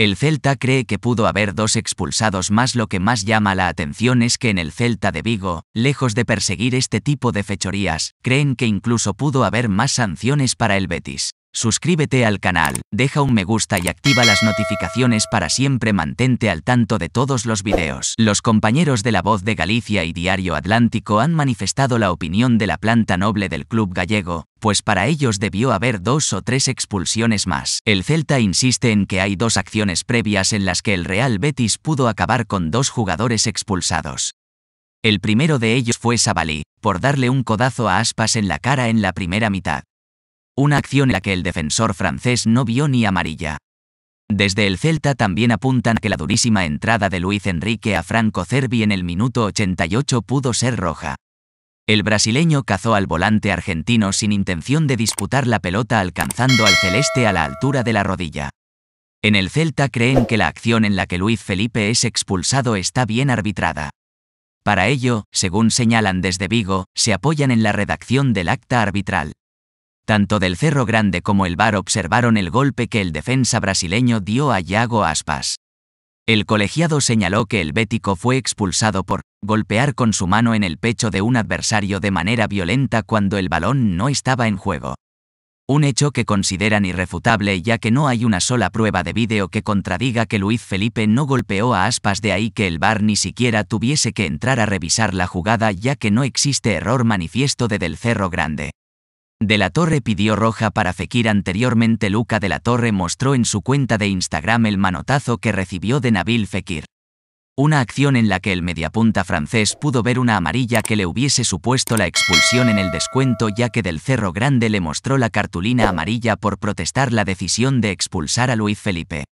El Celta cree que pudo haber dos expulsados más. Lo que más llama la atención es que en el Celta de Vigo, lejos de perseguir este tipo de fechorías, creen que incluso pudo haber más sanciones para el Betis. Suscríbete al canal, deja un me gusta y activa las notificaciones para siempre mantente al tanto de todos los videos. Los compañeros de La Voz de Galicia y Diario Atlántico han manifestado la opinión de la planta noble del club gallego, pues para ellos debió haber dos o tres expulsiones más. El Celta insiste en que hay dos acciones previas en las que el Real Betis pudo acabar con dos jugadores expulsados. El primero de ellos fue Sabalí, por darle un codazo a Aspas en la cara en la primera mitad. Una acción en la que el defensor francés no vio ni amarilla. Desde el Celta también apuntan que la durísima entrada de Luis Enrique a Franco Cervi en el minuto 88 pudo ser roja. El brasileño cazó al volante argentino sin intención de disputar la pelota alcanzando al celeste a la altura de la rodilla. En el Celta creen que la acción en la que Luis Felipe es expulsado está bien arbitrada. Para ello, según señalan desde Vigo, se apoyan en la redacción del acta arbitral. Tanto del Cerro Grande como el VAR observaron el golpe que el defensa brasileño dio a Iago Aspas. El colegiado señaló que el bético fue expulsado por golpear con su mano en el pecho de un adversario de manera violenta cuando el balón no estaba en juego. Un hecho que consideran irrefutable ya que no hay una sola prueba de vídeo que contradiga que Luis Felipe no golpeó a aspas de ahí que el VAR ni siquiera tuviese que entrar a revisar la jugada ya que no existe error manifiesto desde el Cerro Grande. De la Torre pidió roja para Fekir anteriormente Luca de la Torre mostró en su cuenta de Instagram el manotazo que recibió de Nabil Fekir una acción en la que el mediapunta francés pudo ver una amarilla que le hubiese supuesto la expulsión en el descuento ya que del Cerro Grande le mostró la cartulina amarilla por protestar la decisión de expulsar a Luis Felipe.